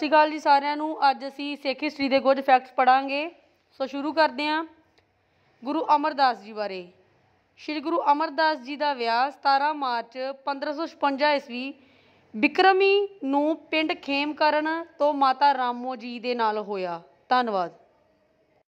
ਸਤਿ ਸ਼੍ਰੀ ਅਕਾਲ ਜੀ ਸਾਰਿਆਂ ਨੂੰ ਅੱਜ ਅਸੀਂ ਸਿੱਖ ਹਿਸਟਰੀ ਦੇ ਕੁਝ ਫੈਕਟਸ ਪੜਾਂਗੇ ਸੋ ਸ਼ੁਰੂ ਕਰਦੇ ਹਾਂ ਗੁਰੂ ਅਮਰਦਾਸ ਜੀ ਬਾਰੇ ਸ੍ਰੀ ਗੁਰੂ ਅਮਰਦਾਸ ਜੀ ਦਾ ਵਿਆਹ 17 ਮਾਰਚ 1556 ਈਸਵੀ ਬਿਕਰਮੀ ਨੂੰ ਪਿੰਡ ਖੇਮਕਰਨ ਤੋਂ ਮਾਤਾ ਰਾਮੋ ਜੀ ਦੇ ਨਾਲ ਹੋਇਆ ਧੰਨਵਾਦ